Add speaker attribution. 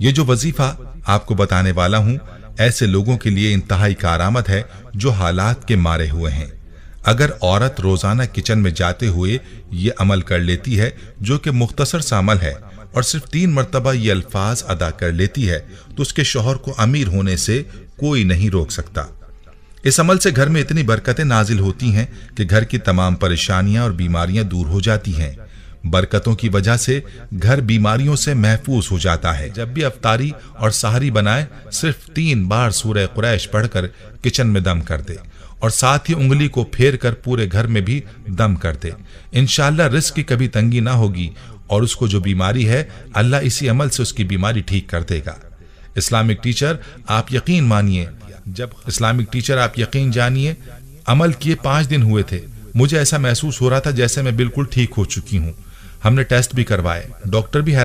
Speaker 1: ये जो वजीफा आपको बताने वाला हूँ ऐसे लोगों के लिए इंतहाई कारामत है जो हालात के मारे हुए हैं अगर औरत रोजाना किचन में जाते हुए ये अमल कर लेती है जो कि मुख्तसर सामल है और सिर्फ तीन मरतबा ये अल्फाज अदा कर लेती है तो उसके शोहर को अमीर होने से कोई नहीं रोक सकता इस अमल से घर में इतनी बरकतें नाजिल होती हैं कि घर की तमाम परेशानियां और बीमारियां दूर हो जाती हैं बरकतों की वजह से घर बीमारियों से महफूज हो जाता है जब भी अफतारी और सहारी बनाए सिर्फ तीन बार सूर्य कुरैश पढ़कर किचन में दम कर दे और साथ ही उंगली को फेर कर पूरे घर में भी दम कर दे इनशाला रिस्क की कभी तंगी ना होगी और उसको जो बीमारी है अल्लाह इसी अमल से उसकी बीमारी ठीक कर देगा इस्लामिक टीचर आप यकीन मानिए जब इस्लामिक टीचर आप यकीन जानिए अमल किए पांच दिन हुए थे मुझे ऐसा महसूस हो रहा था जैसे मैं बिल्कुल ठीक हो चुकी हूँ हमने टेस्ट भी करवाए डॉक्टर भी